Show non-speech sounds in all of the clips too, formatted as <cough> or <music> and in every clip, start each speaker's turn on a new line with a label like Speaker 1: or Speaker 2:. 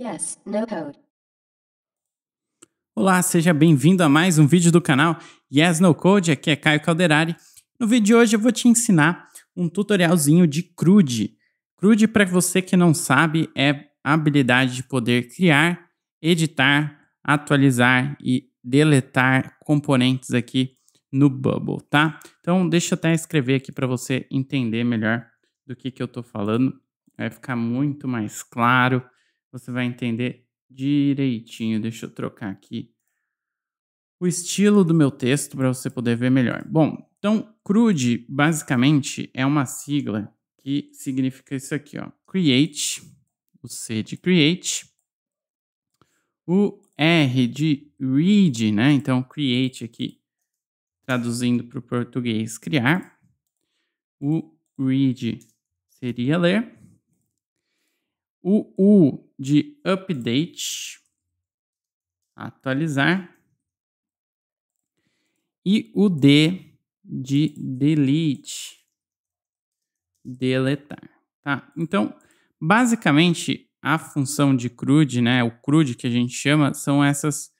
Speaker 1: Yes, no code. Olá, seja bem-vindo a mais um vídeo do canal Yes No Code, aqui é Caio Calderari. No vídeo de hoje eu vou te ensinar um tutorialzinho de CRUD. CRUD, para você que não sabe, é a habilidade de poder criar, editar, atualizar e deletar componentes aqui no Bubble, tá? Então, deixa eu até escrever aqui para você entender melhor do que, que eu estou falando. Vai ficar muito mais claro você vai entender direitinho. Deixa eu trocar aqui o estilo do meu texto para você poder ver melhor. Bom, então CRUD basicamente é uma sigla que significa isso aqui, ó. Create, o C de create, o R de read, né? Então create aqui traduzindo para o português criar, o read seria ler o U de update, atualizar, e o D de delete, deletar. Tá? Então, basicamente, a função de CRUD, né, o CRUD que a gente chama, são essas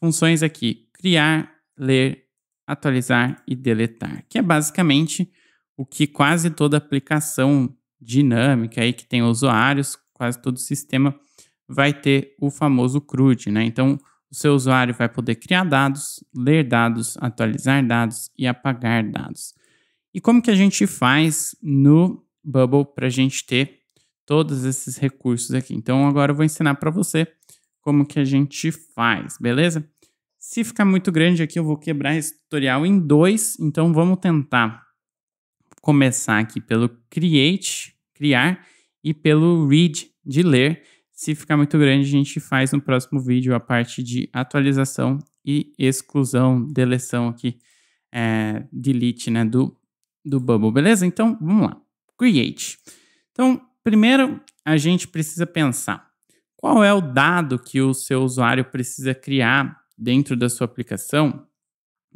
Speaker 1: funções aqui: criar, ler, atualizar e deletar, que é basicamente o que quase toda aplicação dinâmica aí que tem usuários quase todo sistema vai ter o famoso CRUD, né? Então, o seu usuário vai poder criar dados, ler dados, atualizar dados e apagar dados. E como que a gente faz no Bubble para a gente ter todos esses recursos aqui? Então, agora eu vou ensinar para você como que a gente faz, beleza? Se ficar muito grande aqui, eu vou quebrar esse tutorial em dois, então vamos tentar começar aqui pelo Create, criar, e pelo Read, de ler. Se ficar muito grande, a gente faz no próximo vídeo a parte de atualização e exclusão, deleção aqui, é, delete, né, do, do Bubble, beleza? Então, vamos lá. Create. Então, primeiro, a gente precisa pensar qual é o dado que o seu usuário precisa criar dentro da sua aplicação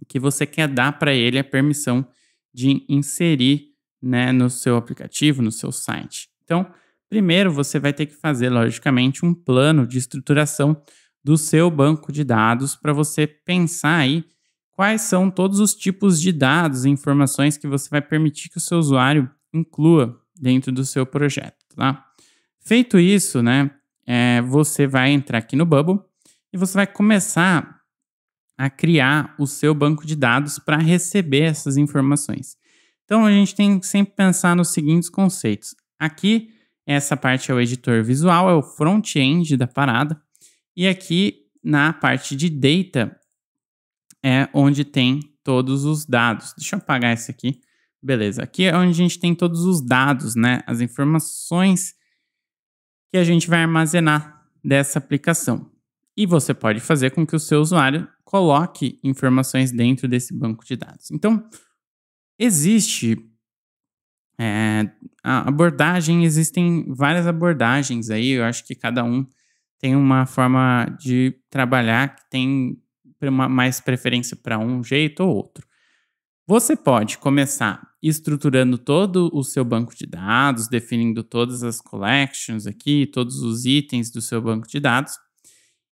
Speaker 1: que você quer dar para ele a permissão de inserir né, no seu aplicativo, no seu site. Então, Primeiro, você vai ter que fazer, logicamente, um plano de estruturação do seu banco de dados para você pensar aí quais são todos os tipos de dados e informações que você vai permitir que o seu usuário inclua dentro do seu projeto. Tá? Feito isso, né, é, você vai entrar aqui no Bubble e você vai começar a criar o seu banco de dados para receber essas informações. Então a gente tem que sempre pensar nos seguintes conceitos. Aqui essa parte é o editor visual, é o front-end da parada. E aqui na parte de data é onde tem todos os dados. Deixa eu apagar esse aqui. Beleza, aqui é onde a gente tem todos os dados, né? As informações que a gente vai armazenar dessa aplicação. E você pode fazer com que o seu usuário coloque informações dentro desse banco de dados. Então, existe é, a abordagem, existem várias abordagens aí, eu acho que cada um tem uma forma de trabalhar que tem uma, mais preferência para um jeito ou outro. Você pode começar estruturando todo o seu banco de dados, definindo todas as collections aqui, todos os itens do seu banco de dados,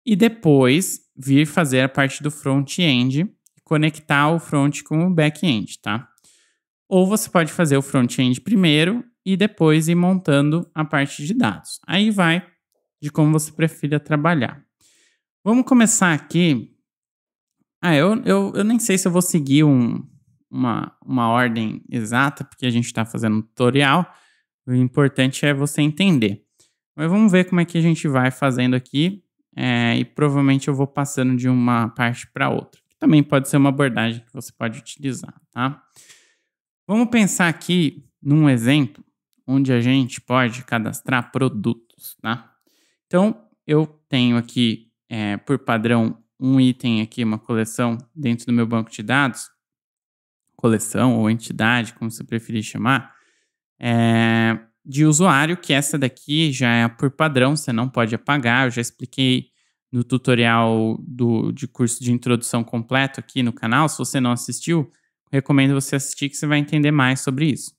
Speaker 1: e depois vir fazer a parte do front-end, conectar o front com o back-end, tá? Ou você pode fazer o front-end primeiro e depois ir montando a parte de dados. Aí vai de como você prefira trabalhar. Vamos começar aqui. Ah, eu, eu, eu nem sei se eu vou seguir um, uma, uma ordem exata, porque a gente está fazendo um tutorial. O importante é você entender. Mas vamos ver como é que a gente vai fazendo aqui. É, e provavelmente eu vou passando de uma parte para outra. Também pode ser uma abordagem que você pode utilizar, tá? Vamos pensar aqui num exemplo onde a gente pode cadastrar produtos, tá? Então, eu tenho aqui, é, por padrão, um item aqui, uma coleção dentro do meu banco de dados, coleção ou entidade, como você preferir chamar, é, de usuário, que essa daqui já é por padrão, você não pode apagar, eu já expliquei no tutorial do, de curso de introdução completo aqui no canal, se você não assistiu, recomendo você assistir que você vai entender mais sobre isso.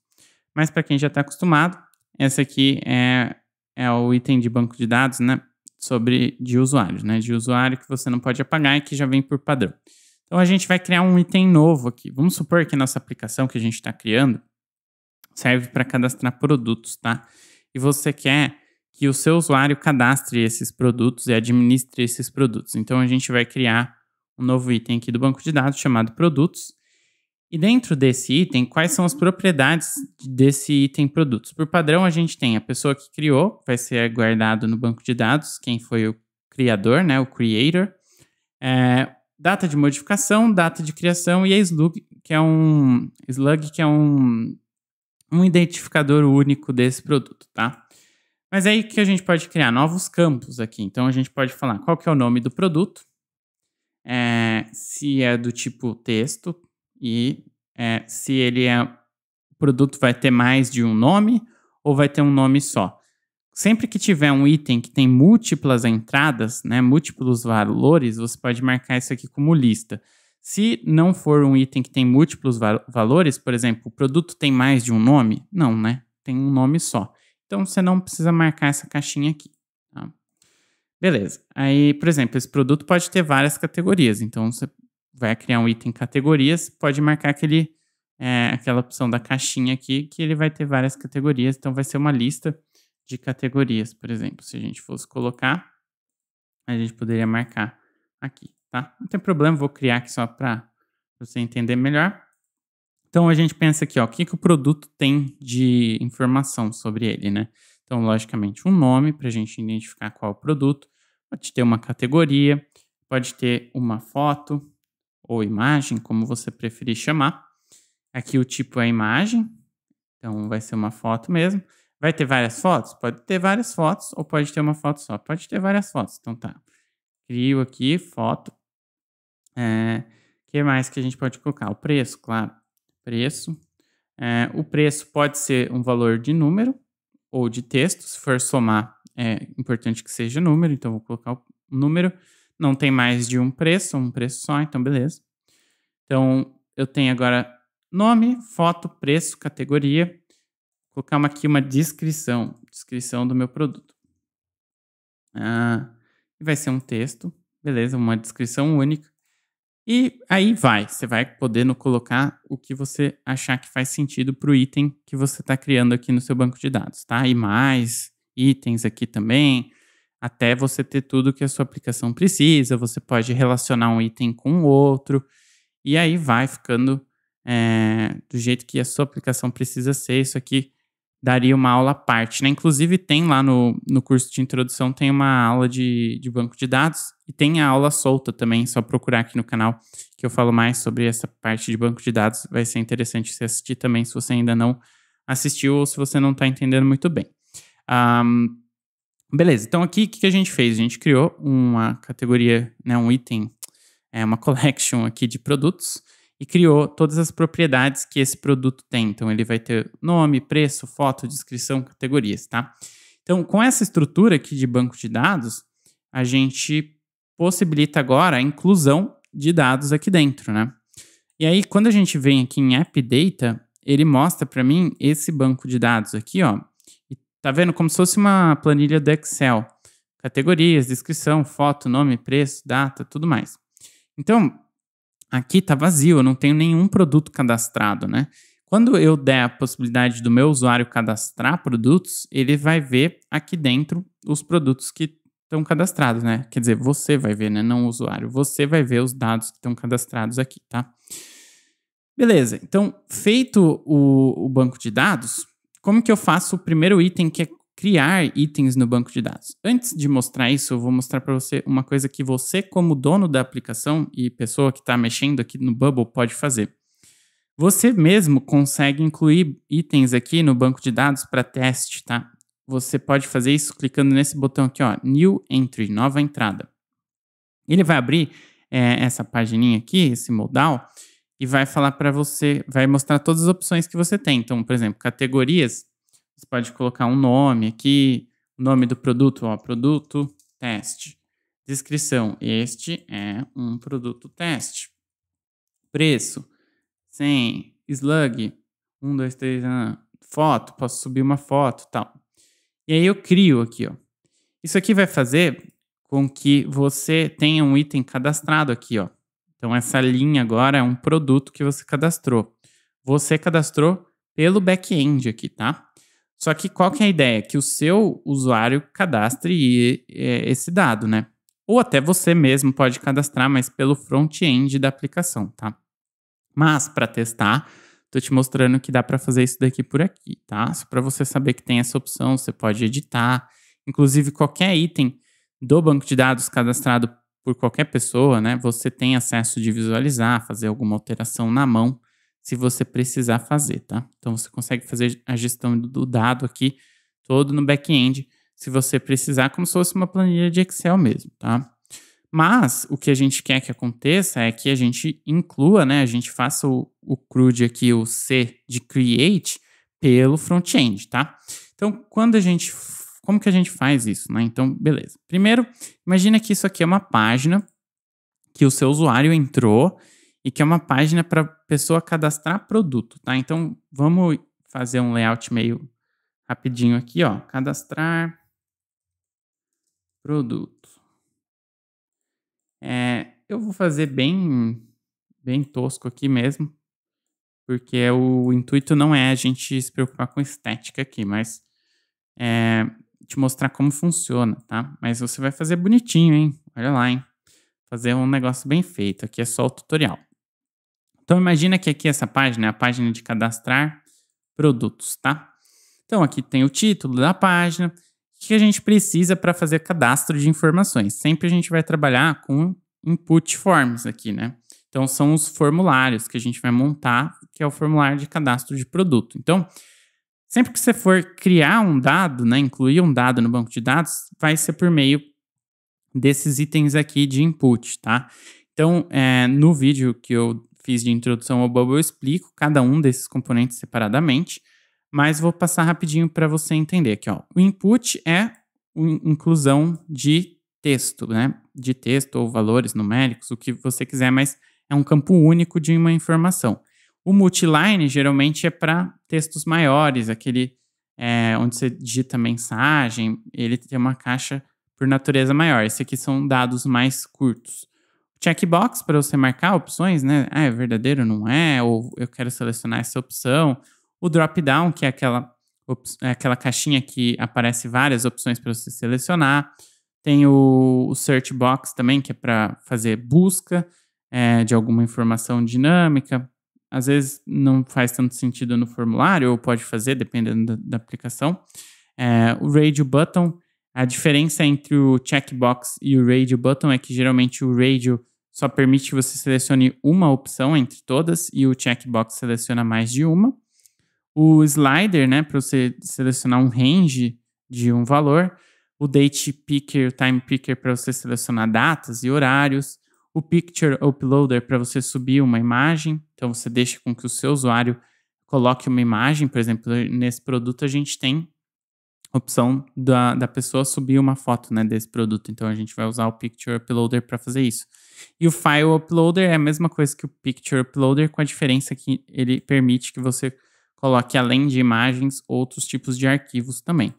Speaker 1: Mas para quem já está acostumado, esse aqui é, é o item de banco de dados, né? Sobre de usuário, né? De usuário que você não pode apagar e que já vem por padrão. Então a gente vai criar um item novo aqui. Vamos supor que a nossa aplicação que a gente está criando serve para cadastrar produtos, tá? E você quer que o seu usuário cadastre esses produtos e administre esses produtos. Então a gente vai criar um novo item aqui do banco de dados chamado produtos e dentro desse item, quais são as propriedades desse item produtos? Por padrão, a gente tem a pessoa que criou, vai ser guardado no banco de dados, quem foi o criador, né, o creator, é, data de modificação, data de criação e a slug, que é um slug que é um, um identificador único desse produto, tá? Mas é aí que a gente pode criar novos campos aqui. Então a gente pode falar qual que é o nome do produto, é, se é do tipo texto, e é, se ele é. O produto vai ter mais de um nome ou vai ter um nome só. Sempre que tiver um item que tem múltiplas entradas, né, múltiplos valores, você pode marcar isso aqui como lista. Se não for um item que tem múltiplos val valores, por exemplo, o produto tem mais de um nome? Não, né? Tem um nome só. Então você não precisa marcar essa caixinha aqui. Tá? Beleza. Aí, por exemplo, esse produto pode ter várias categorias. Então você vai criar um item categorias, pode marcar aquele, é, aquela opção da caixinha aqui, que ele vai ter várias categorias. Então, vai ser uma lista de categorias, por exemplo. Se a gente fosse colocar, a gente poderia marcar aqui, tá? Não tem problema, vou criar aqui só para você entender melhor. Então, a gente pensa aqui, ó, o que, que o produto tem de informação sobre ele, né? Então, logicamente, um nome para a gente identificar qual é o produto. Pode ter uma categoria, pode ter uma foto, ou imagem, como você preferir chamar. Aqui o tipo é imagem, então vai ser uma foto mesmo. Vai ter várias fotos? Pode ter várias fotos, ou pode ter uma foto só. Pode ter várias fotos, então tá. Crio aqui, foto. O é, que mais que a gente pode colocar? O preço, claro. Preço. É, o preço pode ser um valor de número ou de texto. Se for somar, é importante que seja número, então vou colocar o número não tem mais de um preço, um preço só, então beleza. Então eu tenho agora nome, foto, preço, categoria. Vou colocar aqui uma descrição, descrição do meu produto. Ah, vai ser um texto, beleza, uma descrição única. E aí vai, você vai podendo colocar o que você achar que faz sentido para o item que você está criando aqui no seu banco de dados, tá? E mais itens aqui também, até você ter tudo que a sua aplicação precisa. Você pode relacionar um item com o outro, e aí vai ficando é, do jeito que a sua aplicação precisa ser. Isso aqui daria uma aula à parte. Né? Inclusive, tem lá no, no curso de introdução, tem uma aula de, de banco de dados e tem a aula solta também, só procurar aqui no canal que eu falo mais sobre essa parte de banco de dados. Vai ser interessante você assistir também se você ainda não assistiu ou se você não está entendendo muito bem. Um, Beleza, então aqui o que, a gente fez? A gente criou uma categoria, né, um item, é, uma <laughs> collection aqui de produtos e criou todas as propriedades que esse produto tem. Então ele vai ter nome, preço, foto, descrição, categorias, tá? Então com essa estrutura aqui de banco de dados, a gente possibilita agora a inclusão de dados aqui dentro, né? E aí quando a gente vem aqui em App Data, ele mostra para mim esse banco de dados aqui, ó Tá vendo? Como se fosse uma planilha do Excel. Categorias, descrição, foto, nome, preço, data, tudo mais. Então, aqui tá vazio, eu não tenho nenhum produto cadastrado, né? Quando eu der a possibilidade do meu usuário cadastrar produtos, ele vai ver aqui dentro os produtos que estão cadastrados, né? Quer dizer, você vai ver, né? Não o usuário. Você vai ver os dados que estão cadastrados aqui, tá? Beleza. Então, feito o, o banco de dados, como que eu faço o primeiro item que é criar itens no banco de dados. Antes de mostrar isso, eu vou mostrar para você uma coisa que você, como dono da aplicação e pessoa que está mexendo aqui no Bubble, pode fazer. Você mesmo consegue incluir itens aqui no banco de dados para teste, tá? Você pode fazer isso clicando nesse botão aqui, ó, New Entry, nova entrada. Ele vai abrir é, essa pagininha aqui, esse modal, e vai falar para você, vai mostrar todas as opções que você tem. Então, por exemplo, categorias, você pode colocar um nome aqui, o nome do produto, ó, produto teste. Descrição: Este é um produto teste. Preço: 100. Slug: 1, 2, 3. Foto: posso subir uma foto tal. E aí eu crio aqui. Ó. Isso aqui vai fazer com que você tenha um item cadastrado aqui. Ó. Então, essa linha agora é um produto que você cadastrou. Você cadastrou pelo back-end aqui, tá? Só que qual que é a ideia? Que o seu usuário cadastre eh, esse dado, né? Ou até você mesmo pode cadastrar, mas pelo front-end da aplicação, tá? Mas, para testar, estou te mostrando que dá para fazer isso daqui por aqui, tá? Só para você saber que tem essa opção, você pode editar. Inclusive, qualquer item do banco de dados cadastrado por qualquer pessoa, né? Você tem acesso de visualizar, fazer alguma alteração na mão, se você precisar fazer, tá? Então você consegue fazer a gestão do dado aqui todo no back-end, se você precisar, como se fosse uma planilha de Excel mesmo, tá? Mas o que a gente quer que aconteça é que a gente inclua, né? A gente faça o, o CRUD aqui, o C de Create, pelo front-end, tá? Então, quando a gente como que a gente faz isso, né? Então, beleza. Primeiro, imagina que isso aqui é uma página que o seu usuário entrou e que é uma página para pessoa cadastrar produto, tá? Então, vamos fazer um layout meio rapidinho aqui, ó, cadastrar produto. É, eu vou fazer bem bem tosco aqui mesmo, porque o intuito não é a gente se preocupar com estética aqui, mas é, te mostrar como funciona, tá? Mas você vai fazer bonitinho, hein? Olha lá, hein? Fazer um negócio bem feito. Aqui é só o tutorial. Então imagina que aqui essa página é a página de cadastrar produtos, tá? Então aqui tem o título da página, o que a gente precisa para fazer cadastro de informações. Sempre a gente vai trabalhar com input forms aqui, né? Então são os formulários que a gente vai montar, que é o formulário de cadastro de produto. Então, Sempre que você for criar um dado, né, incluir um dado no banco de dados, vai ser por meio desses itens aqui de input, tá? Então, é, no vídeo que eu fiz de introdução ao Bubble, eu explico cada um desses componentes separadamente, mas vou passar rapidinho para você entender aqui, ó. O input é inclusão de texto, né? De texto ou valores numéricos, o que você quiser, mas é um campo único de uma informação. O multiline geralmente é para textos maiores, aquele é, onde você digita mensagem, ele tem uma caixa por natureza maior. Esse aqui são dados mais curtos. Checkbox para você marcar opções, né? Ah, é verdadeiro, não é? Ou eu quero selecionar essa opção. O drop-down, que é aquela, é aquela caixinha que aparece várias opções para você selecionar. Tem o, o search box também, que é para fazer busca é, de alguma informação dinâmica às vezes não faz tanto sentido no formulário, ou pode fazer, dependendo da, da aplicação. É, o Radio Button, a diferença entre o checkbox e o Radio Button é que geralmente o Radio só permite que você selecione uma opção entre todas e o checkbox seleciona mais de uma. O slider, né, para você selecionar um range de um valor. O date picker, o time picker para você selecionar datas e horários o Picture Uploader para você subir uma imagem. Então você deixa com que o seu usuário coloque uma imagem. Por exemplo, nesse produto a gente tem opção da, da pessoa subir uma foto né, desse produto. Então a gente vai usar o Picture Uploader para fazer isso. E o File Uploader é a mesma coisa que o Picture Uploader, com a diferença que ele permite que você coloque, além de imagens, outros tipos de arquivos também.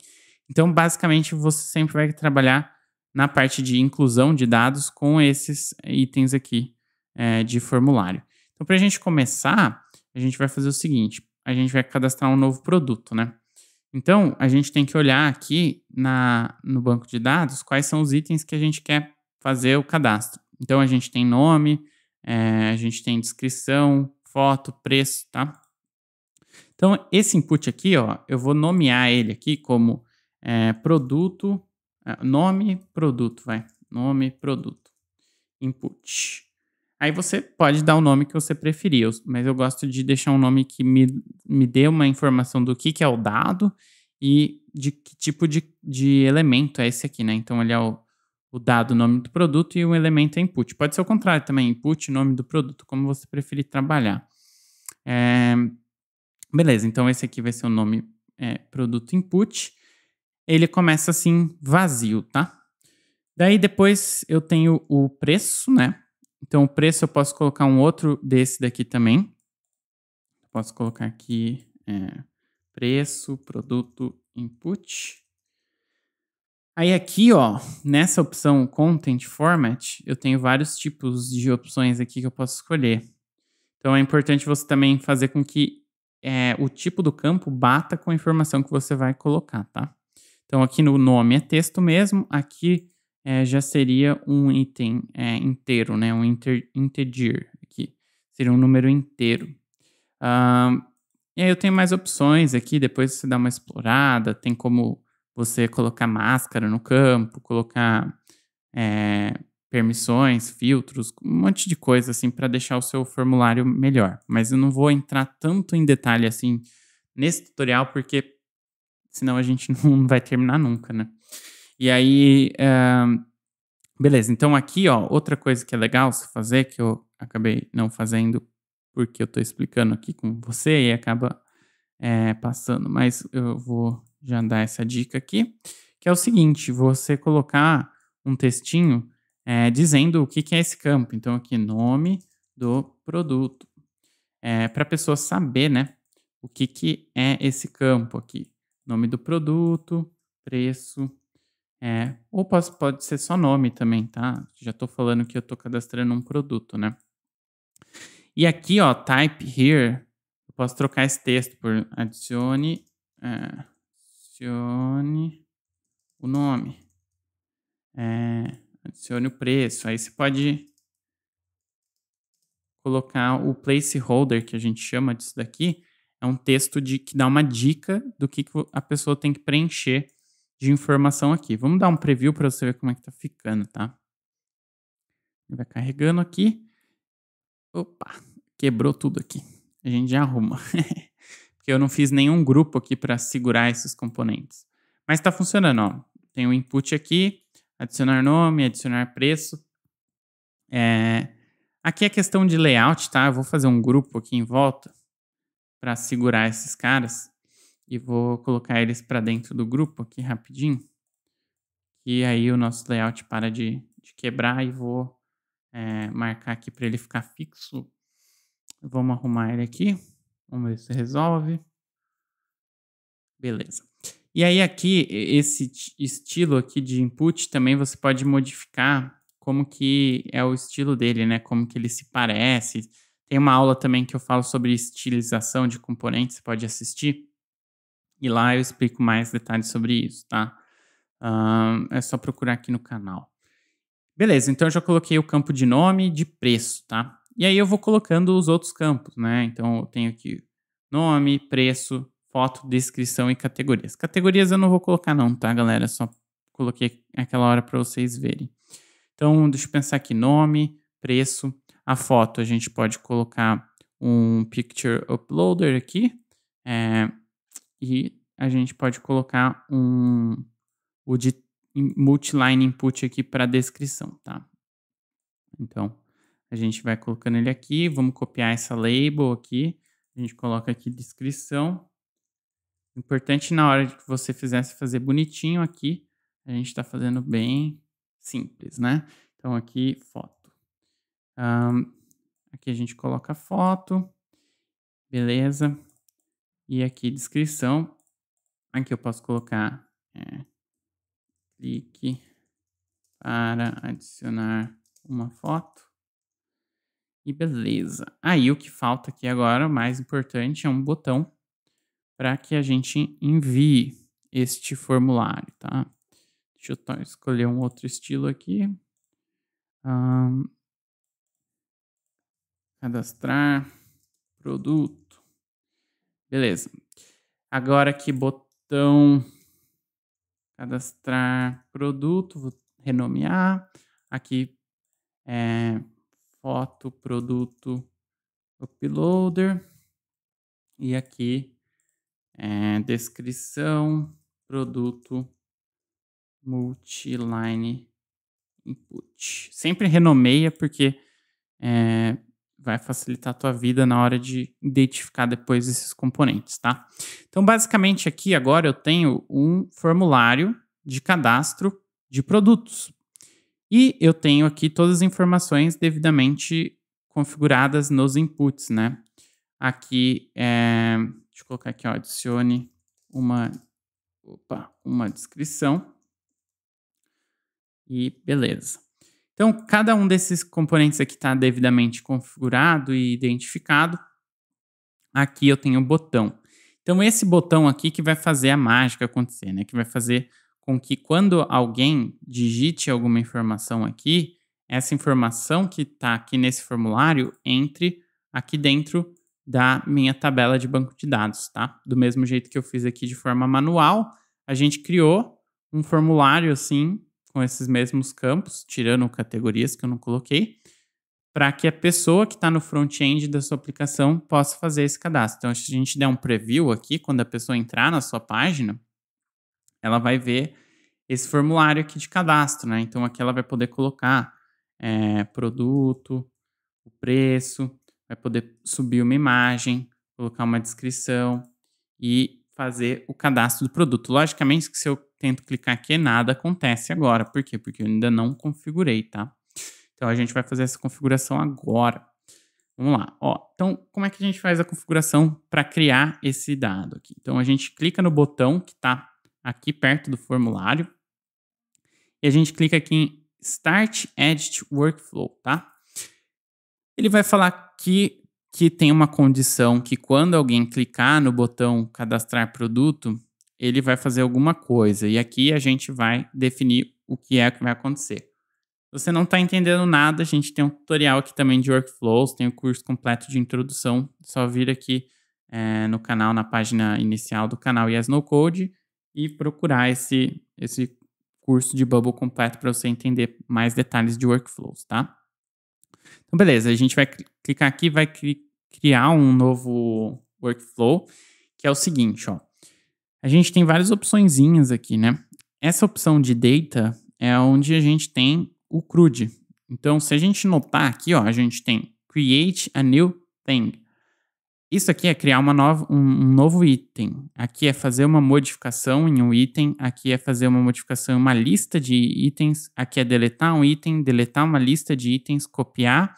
Speaker 1: Então, basicamente, você sempre vai trabalhar na parte de inclusão de dados com esses itens aqui é, de formulário. Então, para a gente começar, a gente vai fazer o seguinte: a gente vai cadastrar um novo produto, né? Então, a gente tem que olhar aqui na, no banco de dados quais são os itens que a gente quer fazer o cadastro. Então, a gente tem nome, é, a gente tem descrição, foto, preço, tá? Então, esse input aqui, ó, eu vou nomear ele aqui como é, produto é, nome, produto, vai. Nome, produto. Input. Aí você pode dar o nome que você preferir, mas eu gosto de deixar um nome que me, me dê uma informação do que, que é o dado e de que tipo de, de elemento é esse aqui, né? Então ele é o, o dado, o nome do produto e o elemento é input. Pode ser o contrário também, input, nome do produto, como você preferir trabalhar. É, beleza, então esse aqui vai ser o nome é, produto input ele começa assim vazio, tá? Daí depois eu tenho o preço, né? Então o preço eu posso colocar um outro desse daqui também. Posso colocar aqui é, preço, produto, input. Aí aqui, ó, nessa opção Content Format, eu tenho vários tipos de opções aqui que eu posso escolher. Então é importante você também fazer com que é, o tipo do campo bata com a informação que você vai colocar, tá? Então, aqui no nome é texto mesmo, aqui é, já seria um item é, inteiro, né? um inter, integer aqui, seria um número inteiro. Ah, e aí eu tenho mais opções aqui, depois você dá uma explorada, tem como você colocar máscara no campo, colocar é, permissões, filtros, um monte de coisa assim para deixar o seu formulário melhor. Mas eu não vou entrar tanto em detalhe assim nesse tutorial, porque senão a gente <laughs> não vai terminar nunca, né? E aí, uh, beleza. Então aqui, ó, outra coisa que é legal se fazer, que eu acabei não fazendo porque eu estou explicando aqui com você e acaba é, passando, mas eu vou já dar essa dica aqui, que é o seguinte, você colocar um textinho é, dizendo o que, que é esse campo. Então aqui, nome do produto. É, para a pessoa saber, né, o que, que é esse campo aqui nome do produto, preço, é, ou pode, pode ser só nome também, tá? Já estou falando que eu estou cadastrando um produto, né? E aqui, ó, type here, eu posso trocar esse texto por adicione, é, adicione o nome, é, adicione o preço. Aí você pode colocar o placeholder, que a gente chama disso daqui, é um texto de que dá uma dica do que, que a pessoa tem que preencher de informação aqui. Vamos dar um preview para você ver como é que tá ficando, tá? Vai carregando aqui. Opa, quebrou tudo aqui. A gente já arruma. <laughs> Porque eu não fiz nenhum grupo aqui para segurar esses componentes. Mas está funcionando, ó. Tem o um input aqui, adicionar nome, adicionar preço. É... Aqui é questão de layout, tá? Eu vou fazer um grupo aqui em volta para segurar esses caras e vou colocar eles para dentro do grupo aqui rapidinho. E aí o nosso layout para de, de quebrar e vou é, marcar aqui para ele ficar fixo. Vamos arrumar ele aqui. Vamos ver se resolve. Beleza. E aí aqui, esse estilo aqui de input também você pode modificar como que é o estilo dele, né? Como que ele se parece, tem uma aula também que eu falo sobre estilização de componentes, você pode assistir. E lá eu explico mais detalhes sobre isso, tá? é só procurar aqui no canal. Beleza, então eu já coloquei o campo de nome e de preço, tá? E aí eu vou colocando os outros campos, né? Então eu tenho aqui nome, preço, foto, descrição e categorias. Categorias eu não vou colocar não, tá, galera? Só coloquei aquela hora para vocês verem. Então, deixa eu pensar aqui, nome, preço, a foto a gente pode colocar um picture uploader aqui é, e a gente pode colocar um o de multiline input aqui para descrição, tá? Então a gente vai colocando ele aqui, vamos copiar essa label aqui, a gente coloca aqui descrição. Importante na hora de que você fizesse fazer bonitinho aqui, a gente está fazendo bem simples, né? Então aqui foto. Um, aqui a gente coloca a foto, beleza. E aqui descrição. Aqui eu posso colocar é, clique para adicionar uma foto. E beleza. Aí o que falta aqui agora, o mais importante, é um botão para que a gente envie este formulário, tá? Deixa eu escolher um outro estilo aqui. Um, cadastrar produto. Beleza. Agora aqui botão cadastrar produto, vou renomear. Aqui é, foto, produto, uploader. E aqui é, descrição, produto, multiline input. Sempre renomeia porque é, vai facilitar a tua vida na hora de identificar depois esses componentes, tá? Então, basicamente aqui agora eu tenho um formulário de cadastro de produtos. E eu tenho aqui todas as informações devidamente configuradas nos inputs, né? Aqui, é, deixa eu colocar aqui, ó, adicione uma, opa, uma descrição. E beleza. Então, cada um desses componentes aqui está devidamente configurado e identificado. Aqui eu tenho o botão. Então, esse botão aqui que vai fazer a mágica acontecer, né? Que vai fazer com que quando alguém digite alguma informação aqui, essa informação que está aqui nesse formulário entre aqui dentro da minha tabela de banco de dados, tá? Do mesmo jeito que eu fiz aqui de forma manual, a gente criou um formulário assim com esses mesmos campos, tirando categorias que eu não coloquei, para que a pessoa que está no front-end da sua aplicação possa fazer esse cadastro. Então, se a gente der um preview aqui, quando a pessoa entrar na sua página, ela vai ver esse formulário aqui de cadastro, né? Então, aqui ela vai poder colocar é, produto, o preço, vai poder subir uma imagem, colocar uma descrição e fazer o cadastro do produto. Logicamente que se eu tento clicar aqui, nada acontece agora. Por quê? Porque eu ainda não configurei, tá? Então a gente vai fazer essa configuração agora. Vamos lá, ó. Então, como é que a gente faz a configuração para criar esse dado aqui? Então a gente clica no botão que está aqui perto do formulário e a gente clica aqui em Start Edit Workflow, tá? Ele vai falar que que tem uma condição que quando alguém clicar no botão cadastrar produto, ele vai fazer alguma coisa. E aqui a gente vai definir o que é que vai acontecer. Se você não está entendendo nada, a gente tem um tutorial aqui também de workflows, tem o um curso completo de introdução. É só vir aqui é, no canal, na página inicial do canal Yes No Code e procurar esse, esse curso de Bubble completo para você entender mais detalhes de workflows, tá? Então, beleza, a gente vai clicar aqui, vai criar um novo workflow, que é o seguinte, ó. A gente tem várias opçõezinhas aqui, né? Essa opção de data é onde a gente tem o CRUD. Então, se a gente notar aqui, ó, a gente tem create a new thing. Isso aqui é criar uma nova, um, um, novo item. Aqui é fazer uma modificação em um item. Aqui é fazer uma modificação em uma lista de itens. Aqui é deletar um item, deletar uma lista de itens, copiar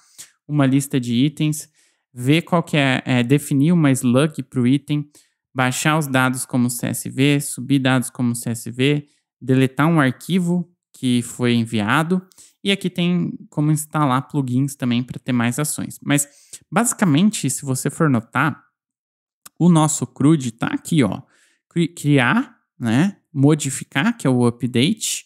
Speaker 1: uma lista de itens, ver qual que é, é definir uma slug para o item, baixar os dados como CSV, subir dados como CSV, deletar um arquivo que foi enviado. E aqui tem como instalar plugins também para ter mais ações. Mas basicamente, se você for notar, o nosso CRUD está aqui, ó. Criar, né? Modificar, que é o update.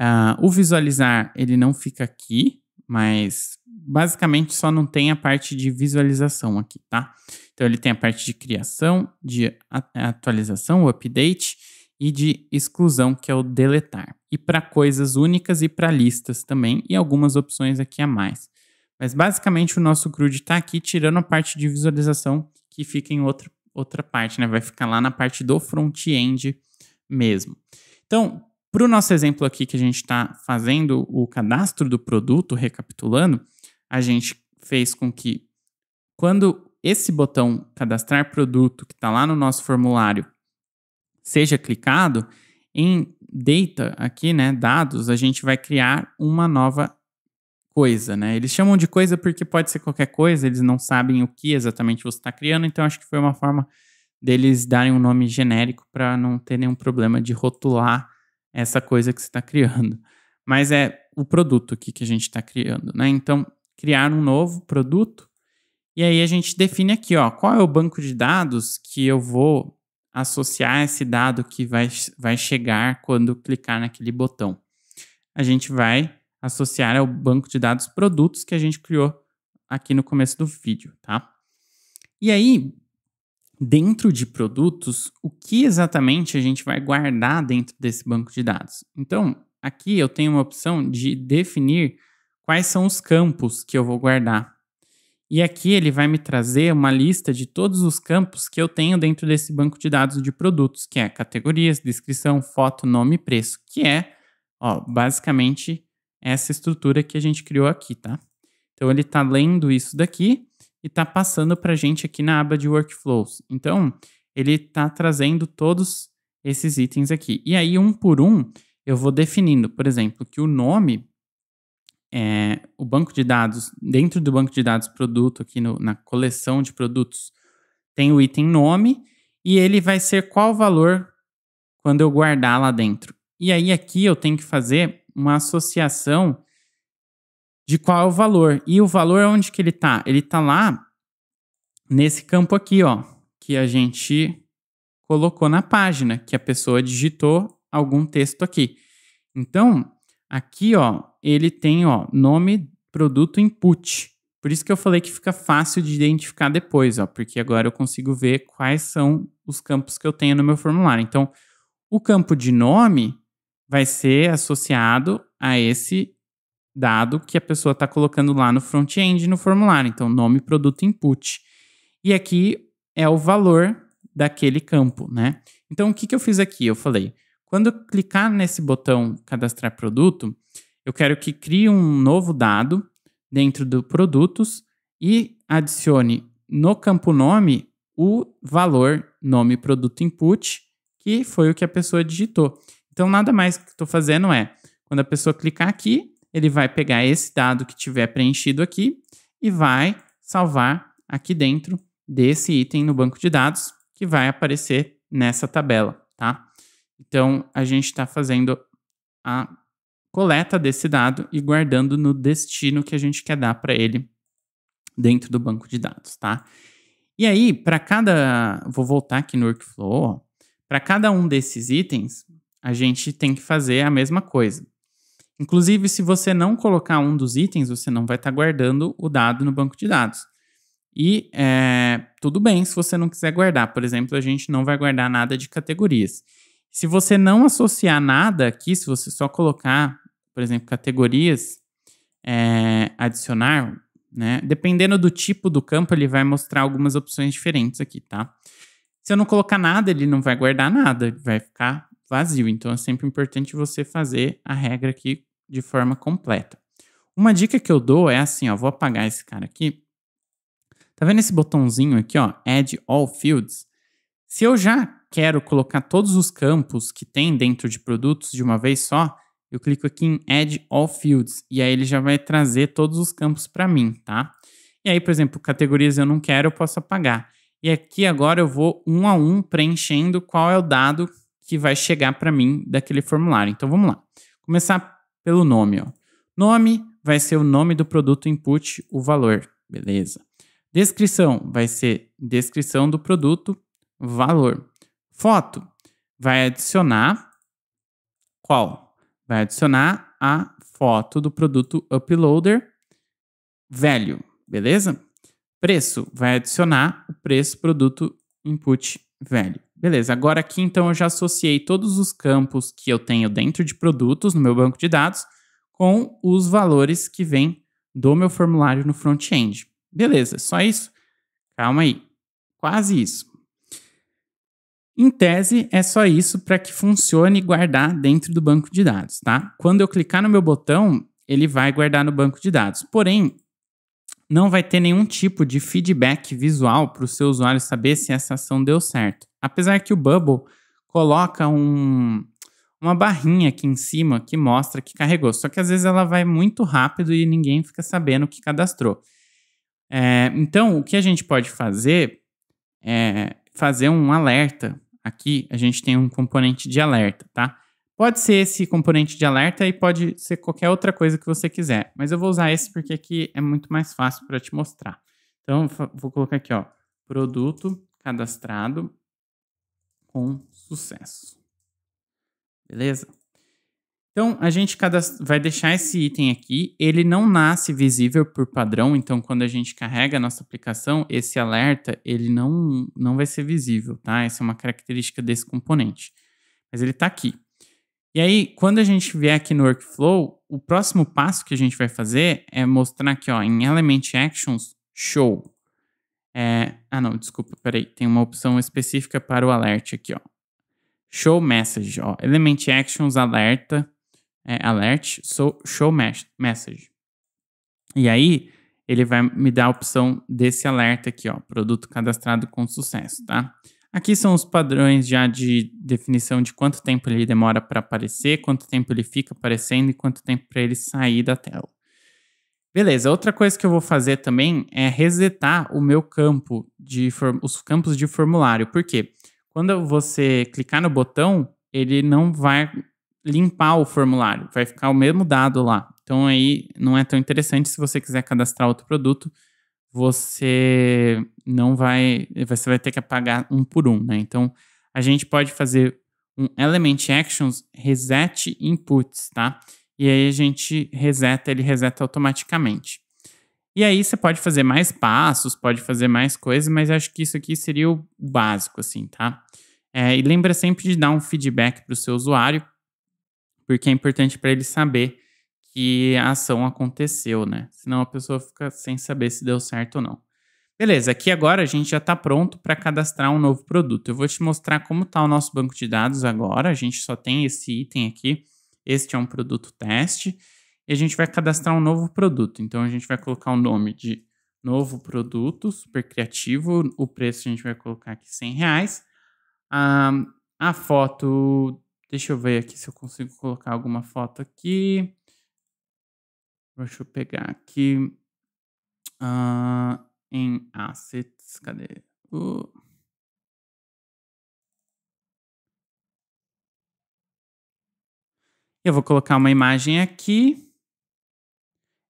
Speaker 1: Uh, o visualizar, ele não fica aqui, mas basicamente só não tem a parte de visualização aqui, tá? Então ele tem a parte de criação, de atualização, o update e de exclusão, que é o deletar. E para coisas únicas e para listas também, e algumas opções aqui a mais. Mas basicamente o nosso CRUD está aqui tirando a parte de visualização que fica em outra, outra parte, né? Vai ficar lá na parte do front-end mesmo. Então, para o nosso exemplo aqui que a gente está fazendo o cadastro do produto, recapitulando, a gente fez com que quando esse botão cadastrar produto que está lá no nosso formulário seja clicado, em data aqui, né, dados, a gente vai criar uma nova coisa, né? Eles chamam de coisa porque pode ser qualquer coisa, eles não sabem o que exatamente você está criando, então acho que foi uma forma deles darem um nome genérico para não ter nenhum problema de rotular essa coisa que você está criando. Mas é o produto aqui que a gente está criando, né? Então, criar um novo produto, e aí a gente define aqui, ó, qual é o banco de dados que eu vou associar esse dado que vai, vai chegar quando clicar naquele botão. A gente vai associar ao banco de dados produtos que a gente criou aqui no começo do vídeo, tá? E aí, dentro de produtos, o que exatamente a gente vai guardar dentro desse banco de dados? Então, aqui eu tenho uma opção de definir quais são os campos que eu vou guardar e aqui ele vai me trazer uma lista de todos os campos que eu tenho dentro desse banco de dados de produtos, que é categorias, descrição, foto, nome e preço, que é, ó, basicamente essa estrutura que a gente criou aqui, tá? Então ele está lendo isso daqui e está passando para a gente aqui na aba de workflows. Então ele está trazendo todos esses itens aqui. E aí um por um eu vou definindo, por exemplo, que o nome é, o banco de dados, dentro do banco de dados produto, aqui no, na coleção de produtos, tem o item nome e ele vai ser qual valor quando eu guardar lá dentro. E aí aqui eu tenho que fazer uma associação de qual é o valor. E o valor onde que ele está? Ele está lá nesse campo aqui, ó, que a gente colocou na página, que a pessoa digitou algum texto aqui. Então, aqui, ó, ele tem, ó, nome, produto, input. Por isso que eu falei que fica fácil de identificar depois, ó, porque agora eu consigo ver quais são os campos que eu tenho no meu formulário. Então, o campo de nome vai ser associado a esse dado que a pessoa está colocando lá no front-end no formulário. Então, nome, produto, input. E aqui é o valor daquele campo, né? Então, o que, que eu fiz aqui? Eu falei, quando eu clicar nesse botão cadastrar produto, eu quero que crie um novo dado dentro do produtos e adicione no campo nome o valor nome produto input, que foi o que a pessoa digitou. Então, nada mais que estou fazendo é, quando a pessoa clicar aqui, ele vai pegar esse dado que tiver preenchido aqui e vai salvar aqui dentro desse item no banco de dados que vai aparecer nessa tabela, tá? Então, a gente está fazendo a coleta desse dado e guardando no destino que a gente quer dar para ele dentro do banco de dados, tá? E aí, para cada, vou voltar aqui no workflow, para cada um desses itens, a gente tem que fazer a mesma coisa. Inclusive, se você não colocar um dos itens, você não vai estar tá guardando o dado no banco de dados. E é, tudo bem se você não quiser guardar. Por exemplo, a gente não vai guardar nada de categorias. Se você não associar nada aqui, se você só colocar por exemplo, categorias, é, adicionar, né? Dependendo do tipo do campo, ele vai mostrar algumas opções diferentes aqui, tá? Se eu não colocar nada, ele não vai guardar nada, vai ficar vazio. Então é sempre importante você fazer a regra aqui de forma completa. Uma dica que eu dou é assim, ó, vou apagar esse cara aqui. Tá vendo esse botãozinho aqui, ó, Add All Fields? Se eu já quero colocar todos os campos que tem dentro de produtos de uma vez só, eu clico aqui em Add All Fields, e aí ele já vai trazer todos os campos para mim, tá? E aí, por exemplo, categorias eu não quero, eu posso apagar. E aqui agora eu vou um a um preenchendo qual é o dado que vai chegar para mim daquele formulário. Então vamos lá. Começar pelo nome. Ó. Nome vai ser o nome do produto input, o valor. Beleza. Descrição vai ser descrição do produto, valor. Foto vai adicionar qual? Vai adicionar a foto do produto uploader velho, beleza? Preço, vai adicionar o preço produto input velho. Beleza, agora aqui então eu já associei todos os campos que eu tenho dentro de produtos no meu banco de dados com os valores que vêm do meu formulário no front-end. Beleza, só isso? Calma aí, quase isso. Em tese, é só isso para que funcione guardar dentro do banco de dados, tá? Quando eu clicar no meu botão, ele vai guardar no banco de dados. Porém, não vai ter nenhum tipo de feedback visual para o seu usuário saber se essa ação deu certo. Apesar que o Bubble coloca um, uma barrinha aqui em cima que mostra que carregou. Só que às vezes ela vai muito rápido e ninguém fica sabendo que cadastrou. É, então, o que a gente pode fazer é fazer um alerta aqui a gente tem um componente de alerta, tá? Pode ser esse componente de alerta e pode ser qualquer outra coisa que você quiser, mas eu vou usar esse porque aqui é muito mais fácil para te mostrar. Então, vou colocar aqui, ó, produto cadastrado com sucesso. Beleza? Então, a gente vai deixar esse item aqui. Ele não nasce visível por padrão, então quando a gente carrega a nossa aplicação, esse alerta ele não, não vai ser visível, tá? Essa é uma característica desse componente. Mas ele está aqui. E aí, quando a gente vier aqui no Workflow, o próximo passo que a gente vai fazer é mostrar aqui ó, em Element Actions, Show. É... ah, não, desculpa, peraí. Tem uma opção específica para o alert aqui, ó. Show Message, ó. Element Actions, alerta é, alert so, show message. E aí ele vai me dar a opção desse alerta aqui, ó, produto cadastrado com sucesso, tá? Aqui são os padrões já de definição de quanto tempo ele demora para aparecer, quanto tempo ele fica aparecendo e quanto tempo para ele sair da tela. Beleza, outra coisa que eu vou fazer também é resetar o meu campo de os campos de formulário. Por quê? Quando você clicar no botão, ele não vai limpar o formulário, vai ficar o mesmo dado lá. Então aí não é tão interessante se você quiser cadastrar outro produto, você não vai, você vai ter que apagar um por um, né? Então a gente pode fazer um element actions reset inputs, tá? E aí a gente reseta, ele reseta automaticamente. E aí você pode fazer mais passos, pode fazer mais coisas, mas acho que isso aqui seria o básico, assim, tá? É, e lembra sempre de dar um feedback para o seu usuário, porque é importante para ele saber que a ação aconteceu, né? Senão a pessoa fica sem saber se deu certo ou não. Beleza, aqui agora a gente já está pronto para cadastrar um novo produto. Eu vou te mostrar como está o nosso banco de dados agora. A gente só tem esse item aqui. Este é um produto teste. E a gente vai cadastrar um novo produto. Então a gente vai colocar o nome de novo produto, super criativo. O preço a gente vai colocar aqui 100 reais. A, ah, a foto Deixa eu ver aqui se eu consigo colocar alguma foto aqui. Deixa eu pegar aqui uh, em assets. Cadê? Uh. Eu vou colocar uma imagem aqui.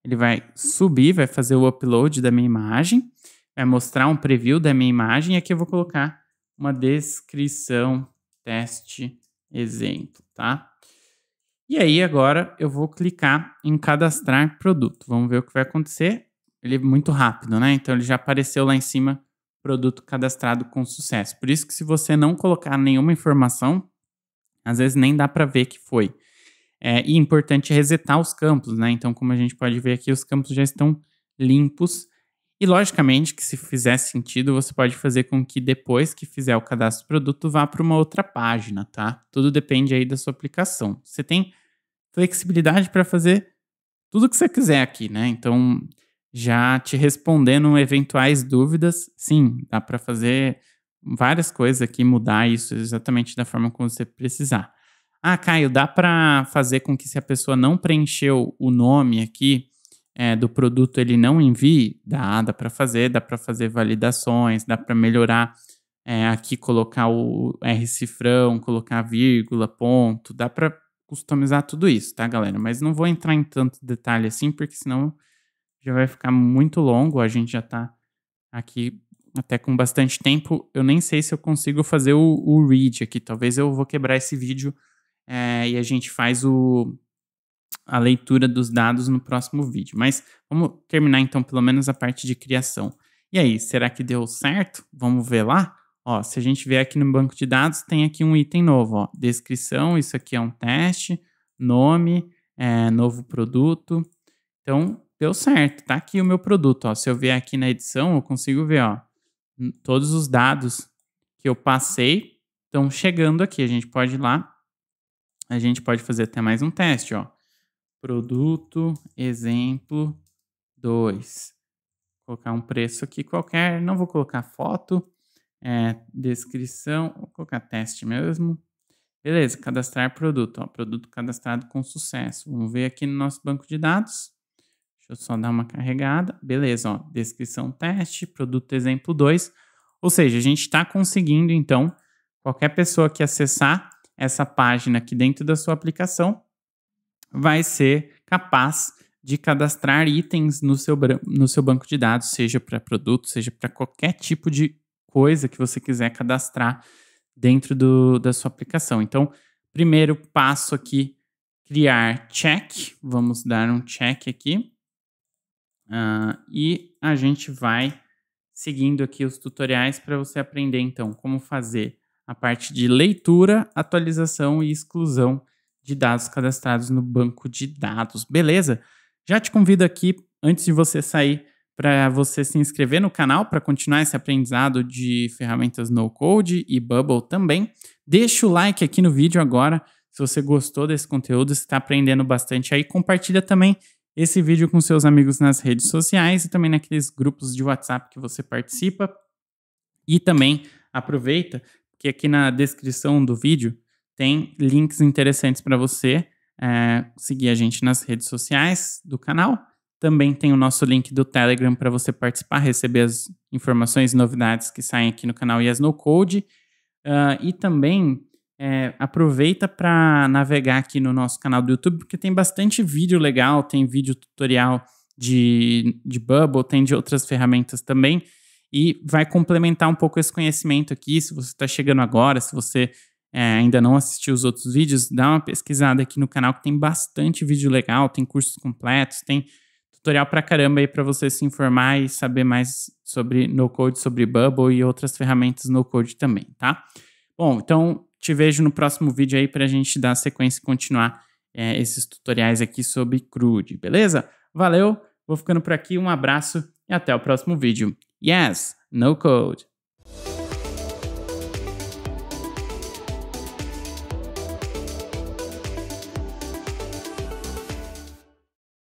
Speaker 1: Ele vai subir, vai fazer o upload da minha imagem, vai mostrar um preview da minha imagem. E aqui eu vou colocar uma descrição, teste Exemplo, tá? E aí agora eu vou clicar em cadastrar produto. Vamos ver o que vai acontecer. Ele é muito rápido, né? Então ele já apareceu lá em cima produto cadastrado com sucesso. Por isso que se você não colocar nenhuma informação, às vezes nem dá para ver que foi. É, e é importante resetar os campos, né? Então, como a gente pode ver aqui, os campos já estão limpos. E logicamente que se fizer sentido, você pode fazer com que depois que fizer o cadastro do produto vá para uma outra página, tá? Tudo depende aí da sua aplicação. Você tem flexibilidade para fazer tudo o que você quiser aqui, né? Então, já te respondendo eventuais dúvidas, sim, dá para fazer várias coisas aqui, mudar isso exatamente da forma como você precisar. Ah, Caio, dá para fazer com que se a pessoa não preencheu o nome aqui, é, do produto ele não envie, dá, dá para fazer, dá para fazer validações, dá para melhorar é, aqui, colocar o R cifrão, colocar vírgula, ponto, dá para customizar tudo isso, tá, galera? Mas não vou entrar em tanto detalhe assim, porque senão já vai ficar muito longo, a gente já está aqui até com bastante tempo. Eu nem sei se eu consigo fazer o, o read aqui, talvez eu vou quebrar esse vídeo é, e a gente faz o, a leitura dos dados no próximo vídeo. Mas vamos terminar então pelo menos a parte de criação. E aí, será que deu certo? Vamos ver lá? Ó, se a gente vier aqui no banco de dados, tem aqui um item novo, ó, descrição, isso aqui é um teste, nome, é, novo produto. Então, deu certo, tá aqui o meu produto, ó. Se eu vier aqui na edição, eu consigo ver, ó, todos os dados que eu passei estão chegando aqui. A gente pode ir lá, a gente pode fazer até mais um teste, ó produto, exemplo 2. Vou colocar um preço aqui qualquer, não vou colocar foto, é, descrição, vou colocar teste mesmo. Beleza, cadastrar produto, ó, produto cadastrado com sucesso. Vamos ver aqui no nosso banco de dados. Deixa eu só dar uma carregada. Beleza, ó, descrição teste, produto exemplo 2. Ou seja, a gente está conseguindo, então, qualquer pessoa que acessar essa página aqui dentro da sua aplicação, vai ser capaz de cadastrar itens no seu, no seu banco de dados, seja para produto, seja para qualquer tipo de coisa que você quiser cadastrar dentro do, da sua aplicação. Então, primeiro passo aqui, criar check. Vamos dar um check aqui. Uh, e a gente vai seguindo aqui os tutoriais para você aprender, então, como fazer a parte de leitura, atualização e exclusão de dados cadastrados no banco de dados. Beleza? Já te convido aqui, antes de você sair, para você se inscrever no canal para continuar esse aprendizado de ferramentas no code e Bubble também. Deixa o like aqui no vídeo agora se você gostou desse conteúdo, se está aprendendo bastante aí. Compartilha também esse vídeo com seus amigos nas redes sociais e também naqueles grupos de WhatsApp que você participa. E também aproveita que aqui na descrição do vídeo tem links interessantes para você é, seguir a gente nas redes sociais do canal. Também tem o nosso link do Telegram para você participar, receber as informações e novidades que saem aqui no canal Yes No Code. Uh, e também é, aproveita para navegar aqui no nosso canal do YouTube, porque tem bastante vídeo legal, tem vídeo tutorial de, de Bubble, tem de outras ferramentas também, e vai complementar um pouco esse conhecimento aqui. Se você está chegando agora, se você é, ainda não assistiu os outros vídeos, dá uma pesquisada aqui no canal que tem bastante vídeo legal, tem cursos completos, tem tutorial pra caramba aí para você se informar e saber mais sobre no-code, sobre Bubble e outras ferramentas no-code também, tá? Bom, então te vejo no próximo vídeo aí para a gente dar sequência e continuar é, esses tutoriais aqui sobre CRUD, beleza? Valeu, vou ficando por aqui, um abraço e até o próximo vídeo. Yes, no code!